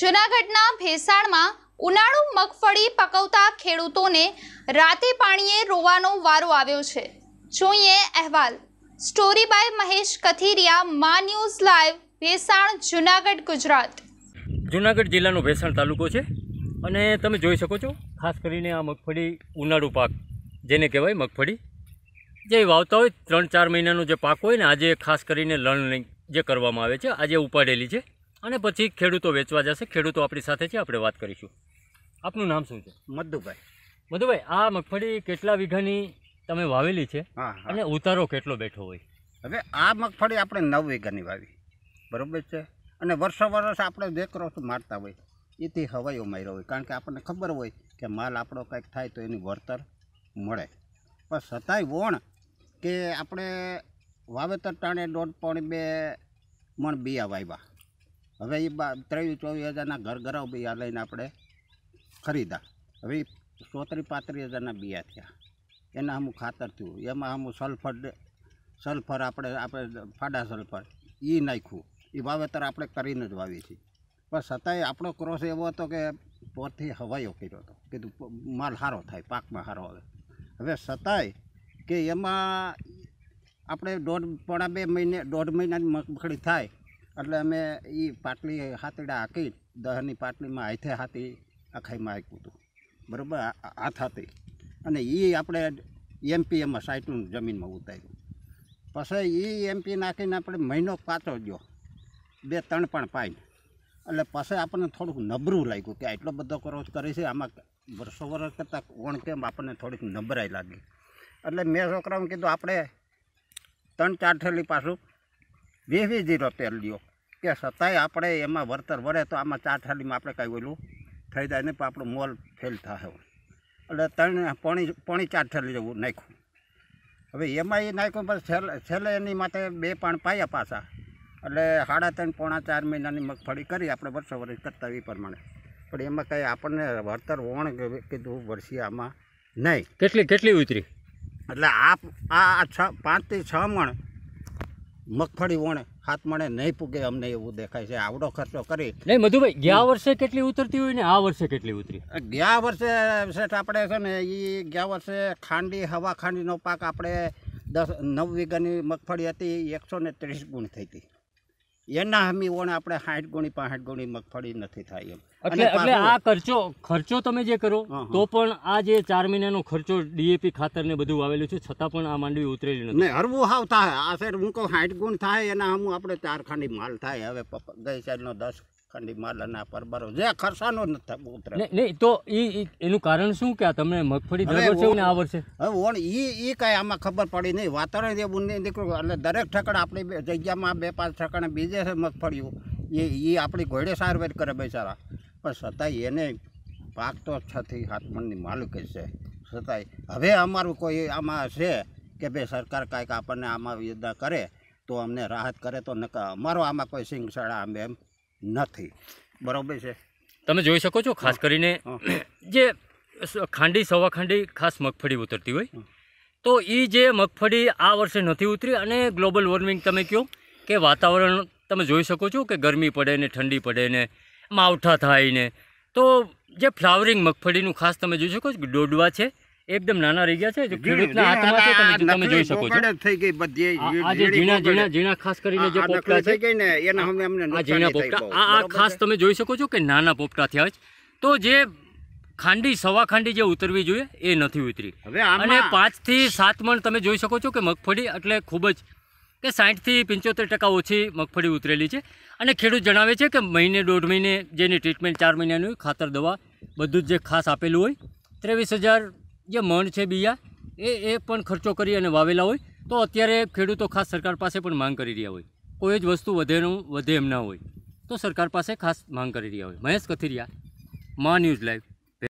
જુનાગઢના ભેસાણમાં ઉનાળુ મગફળી પકવતા ખેડૂતોને રાતે પાણીએ રોવાનો વારો આવ્યો છે જોઈએ અહેવાલ સ્ટોરી બાય મહેશ કથિરિયા મા ન્યૂઝ લાઈવ ભેસાણ જુનાગઢ ગુજરાત જુનાગઢ જિલ્લાનો ભેસાણ તાલુકો છે અને તમે જોઈ શકો છો ખાસ કરીને આ મગફળી ઉનાળુ પાક જેને કહેવાય મગફળી જે વાવતા હોય ત્રણ ચાર મહિનાનો જે પાક હોય ને આજે ખાસ કરીને લણણી જે કરવામાં આવે છે આજે ઉપાડેલી છે અને પછી ખેડૂતો વેચવા જશે ખેડૂતો આપણી સાથે છે આપણે વાત કરીશું આપનું નામ શું છે મધુભાઈ મધુભાઈ આ મગફળી કેટલા વીઘાની તમે વાવેલી છે અને ઉતારો કેટલો બેઠો હોય હવે આ મગફળી આપણે નવ વીઘાની વાવી બરાબર છે અને વર્ષો વર્ષ આપણે બે દેકરો મારતા હોય એથી હવાઈઓ માર્યો હોય કારણ કે આપણને ખબર હોય કે માલ આપણો કંઈક થાય તો એની વળતર મળે પણ છતાંય વણ કે આપણે વાવેતર ટાણે દોઢ પોણ બે મણ બિયા વાવ્યા હવે એ ત્રેવીસ ચોવીસ હજારના ઘર ઘરાવ બિયા લઈને આપણે ખરીદા હવે એ ચોત્રીસ પાંત્રીસ હજારના બિયા થયા એના હમું ખાતર થયું એમાં હમું સલ્ફર સલ્ફર આપણે આપણે ફાડા સલ્ફર એ નાખ્યું એ વાવેતર આપણે કરીને જ વાવીએ છીએ પણ છતાંય આપણો ક્રોસ એવો હતો કે પોતથી હવાયો કર્યો હતો કીધું માલ સારો થાય પાકમાં સારો આવે હવે છતાંય કે એમાં આપણે દોઢ પોણા બે મહિને દોઢ મહિનાની મગફળી થાય એટલે અમે એ પાટલી હાથડા હાકી દહની પાટલીમાં હાથે હાથી આખાઈમાં હાંક્યું હતું બરાબર હાથ હાથી અને એ આપણે એમપીએમાં સાઈટનું જમીનમાં ઉતાર્યું પછી એ એમપી નાખીને આપણે મહિનો પાછો ગયો બે ત્રણ પણ પાઈ એટલે પછી આપણને થોડુંક નબરું લાગ્યું કે એટલો બધો ક્રોસ કરી છે આમાં વર્ષો વર્ષ કરતાં કોણ કેમ આપણને થોડીક નબરાઈ લાગી એટલે મેં છોકરાઓને કીધું આપણે ત્રણ ચાર થેલી પાછું વીસ વીસ જીરો તેલ લ્યો કે છતાંય આપણે એમાં વળતર વળે તો આમાં ચાર ચાઠાલીમાં આપણે કાંઈ ઓલું થઈ જાય નહીં પણ આપણું મોલ ફેલ થાય એટલે ત્રણ પોણી પોણી ચાઠાલી જેવું નાખ્યું હવે એમાં એ નાખ્યું પછી છેલ્લે છેલ્લે એની માટે બે પાણ પાયા પાછા એટલે સાડા ત્રણ પોણા ચાર મહિનાની મગફળી કરી આપણે વર્ષો વર્ષ કરતા એ પ્રમાણે પણ એમાં કંઈ આપણને વળતર વણ કીધું વર્ષી આમાં નહીં કેટલી કેટલી ઉતરી એટલે આ આ છ પાંચથી છ મણ મગફળી વણે હાથ મણે નહીં પૂગે અમને એવું દેખાય છે આવડો ખર્ચો કરી નહીં મધુભાઈ ગયા વર્ષે કેટલી ઉતરતી હોય ને આ વર્ષે કેટલી ઉતરી ગયા વર્ષે શેઠ આપણે છે ને એ ગયા વર્ષે ખાંડી હવા ખાંડીનો પાક આપણે દસ નવ વીઘાની મગફળી હતી એકસો ને ત્રીસ ગુણ થઈ હતી એના હમી ઓણ આપણે સાઠ ગુણી પાંઠ ગુણી મગફળી નથી થાય એમ એટલે એટલે આ ખર્ચો ખર્ચો તમે જે કરો તો પણ આ જે ચાર મહિનાનો ખર્ચો ડીએપી ખાતર ને બધું આવેલું છે છતાં પણ આ માંડવી ઉતરેલી નથી નહીં હરવું હાવ થાય આ ફેર હું કહું સાઠ ગુણ થાય એના હમું આપણે ચાર ખાંડી માલ થાય હવે ગઈ સાઈડનો દસ ખંડી માલાના પરબારો જે ખર્ચાનો નથી ઉતરે નહીં તો એ એનું કારણ શું કે આ તમને મગફળી દર વર્ષે ને આ વર્ષે હવે ઓણ ઈ ઈ કાંઈ આમાં ખબર પડી નહીં વાતાવરણ જે બુને નીકળ્યું એટલે દરેક ઠકડ આપણી જગ્યામાં બે પાંચ ઠકડને બીજે છે મગફળીઓ એ એ આપણી ઘોડે સારવાર કરે બેચારા પણ છતાંય એને પાક તો છથી હાથ મણની માલિક છે છતાંય હવે અમારું કોઈ આમાં છે કે ભાઈ સરકાર કાંઈક આપણને આમાં યોજના કરે તો અમને રાહત કરે તો ન અમારો આમાં કોઈ સિંગસડા અમે એમ નથી બરાબર છે તમે જોઈ શકો છો ખાસ કરીને જે ખાંડી સવા ખાંડી ખાસ મગફળી ઉતરતી હોય તો એ જે મગફળી આ વર્ષે નથી ઉતરી અને ગ્લોબલ વોર્મિંગ તમે કહો કે વાતાવરણ તમે જોઈ શકો છો કે ગરમી પડે ને ઠંડી પડે ને માવઠા થાય ને તો જે ફ્લાવરિંગ મગફળીનું ખાસ તમે જોઈ શકો છો દોડવા છે એકદમ નાના રહી ગયા છે જો ખેડૂતના હાથમાં છે તમે તમે જોઈ શકો છો થઈ ગઈ બધી આ જે ઝીણા ઝીણા ઝીણા ખાસ કરીને જે પોપડા છે ગઈ ને એના અમે અમને આ ઝીણા પોપટા આ આ ખાસ તમે જોઈ શકો છો કે નાના પોપટા થયા છે તો જે ખાંડી સવા ખાંડી જે ઉતરવી જોઈએ એ નથી ઉતરી હવે અને પાંચથી સાત મણ તમે જોઈ શકો છો કે મગફળી એટલે ખૂબ જ કે સાઠથી પંચોતેર ટકા ઓછી મગફળી ઉતરેલી છે અને ખેડૂત જણાવે છે કે મહિને દોઢ મહિને જેની ટ્રીટમેન્ટ ચાર મહિનાની ખાતર દવા બધું જ જે ખાસ આપેલું હોય ત્રેવીસ હજાર જે મણ છે બીયા એ એ પણ ખર્ચો કરી અને વાવેલા હોય તો અત્યારે ખેડૂતો ખાસ સરકાર પાસે પણ માંગ કરી રહ્યા હોય કોઈ જ વસ્તુ વધેનું વધે એમ ના હોય તો સરકાર પાસે ખાસ માંગ કરી રહ્યા હોય મહેશ કથિરિયા મા ન્યૂઝ લાઈવ